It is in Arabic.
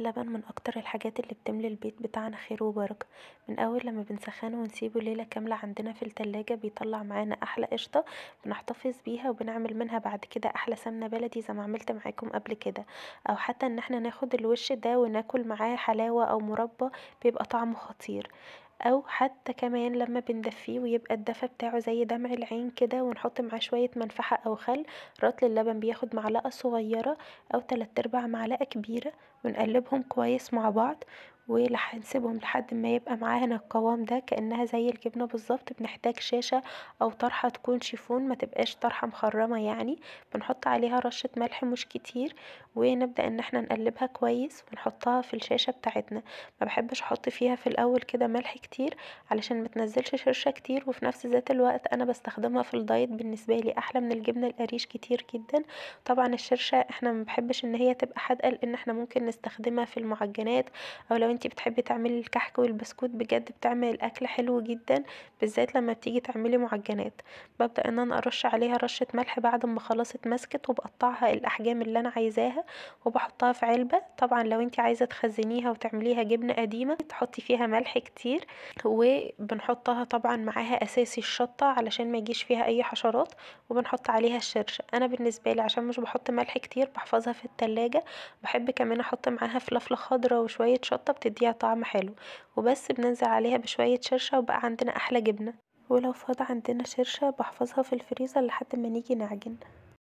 اللبن من اكتر الحاجات اللي بتملي البيت بتاعنا خير وبركه من اول لما بنسخنه ونسيبه ليله كامله عندنا في التلاجة بيطلع معانا احلى قشطه بنحتفظ بيها وبنعمل منها بعد كده احلى سمنه بلدي زي ما عملت معاكم قبل كده او حتى ان احنا ناخد الوش ده وناكل معاه حلاوه او مربى بيبقى طعمه خطير او حتى كمان لما بندفيه ويبقى الدفا بتاعه زي دمع العين كده ونحط معاه شوية منفحة او خل رطل اللبن بياخد معلقة صغيرة او تلات ارباع معلقة كبيرة ونقلبهم كويس مع بعض وهنسيبهم لحد ما يبقى معانا القوام ده كأنها زي الجبنة بالظبط بنحتاج شاشة أو طرحة تكون شيفون ما تبقاش طرحة مخرمة يعني بنحط عليها رشة ملح مش كتير ونبدأ ان احنا نقلبها كويس ونحطها في الشاشة بتاعتنا ما بحبش احط فيها في الاول كده ملح كتير علشان ما تنزلش شرشة كتير وفي نفس ذات الوقت انا بستخدمها في الدايت بالنسبة لي احلى من الجبنة القريش كتير جدا طبعا الشرشة احنا ما بحبش ان هي تبقى حادقة لان احنا ممكن نستخدمها في المعجنات او لو انتي بتحبي تعملي الكحك والبسكوت بجد بتعمل الاكل حلو جدا بالذات لما بتيجي تعملي معجنات ببدا ان انا ارش عليها رشه ملح بعد ما خلاص اتمسكت وبقطعها الاحجام اللي انا عايزاها وبحطها في علبه طبعا لو انتي عايزه تخزنيها وتعمليها جبنه قديمه تحطي فيها ملح كتير وبنحطها طبعا معاها اساسي الشطه علشان ما يجيش فيها اي حشرات وبنحط عليها الشرشه انا بالنسبه لي عشان مش بحط ملح كتير بحفظها في التلاجة بحب كمان احط معاها فلفله خضراء وشويه شطه بتديها طعم حلو وبس بننزل عليها بشوية شرشة وبقى عندنا أحلى جبنة ولو فاض عندنا شرشة بحفظها في الفريزر لحد ما نيجي نعجن